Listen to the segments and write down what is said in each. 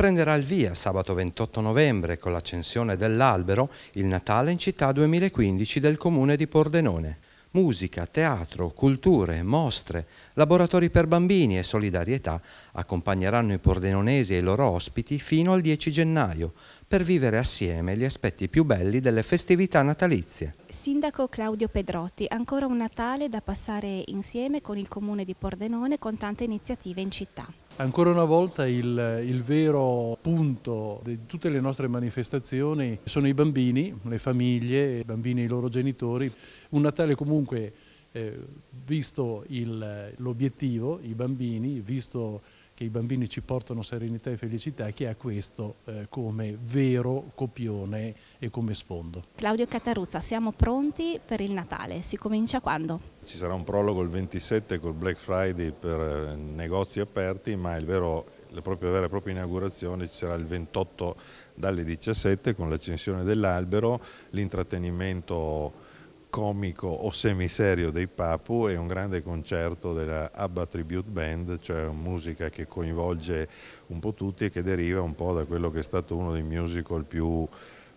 prenderà il via sabato 28 novembre con l'accensione dell'albero il Natale in città 2015 del comune di Pordenone. Musica, teatro, culture, mostre, laboratori per bambini e solidarietà accompagneranno i pordenonesi e i loro ospiti fino al 10 gennaio, per vivere assieme gli aspetti più belli delle festività natalizie. Sindaco Claudio Pedrotti, ancora un Natale da passare insieme con il comune di Pordenone con tante iniziative in città. Ancora una volta il, il, vero punto di tutte le nostre manifestazioni sono i bambini, le famiglie, i bambini e i loro genitori. Un Natale comunque, eh, visto l'obiettivo, i bambini, visto che i bambini ci portano serenità e felicità, che ha questo eh, come vero copione e come sfondo. Claudio Cataruzza, siamo pronti per il Natale, si comincia quando? Ci sarà un prologo il 27 col Black Friday per eh, negozi aperti, ma il vero la propria vera e propria inaugurazione ci sarà il 28 dalle 17 con l'accensione dell'albero, l'intrattenimento comico o semiserio dei Papu e un grande concerto della Abba Tribute Band, cioè musica che coinvolge un po' tutti e che deriva un po' da quello che è stato uno dei musical più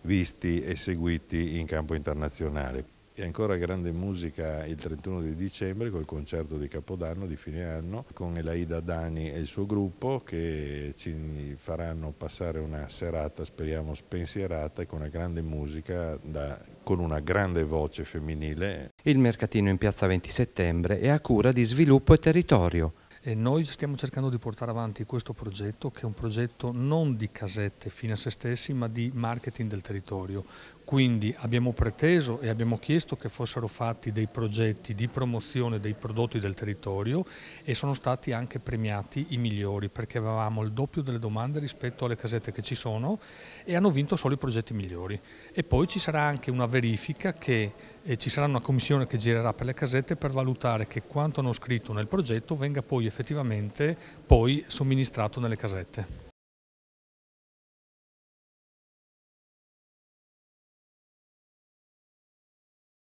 visti e seguiti in campo internazionale. E ancora grande musica il 31 di dicembre col concerto di Capodanno di fine anno con Elaida Dani e il suo gruppo che ci faranno passare una serata, speriamo, spensierata e con una grande musica da, con una grande voce femminile. Il mercatino in piazza 20 settembre è a cura di sviluppo e territorio. E noi stiamo cercando di portare avanti questo progetto che è un progetto non di casette fine a se stessi ma di marketing del territorio, quindi abbiamo preteso e abbiamo chiesto che fossero fatti dei progetti di promozione dei prodotti del territorio e sono stati anche premiati i migliori perché avevamo il doppio delle domande rispetto alle casette che ci sono e hanno vinto solo i progetti migliori. E poi ci sarà anche una verifica che eh, ci sarà una commissione che girerà per le casette per valutare che quanto hanno scritto nel progetto venga poi effettivamente poi somministrato nelle casette.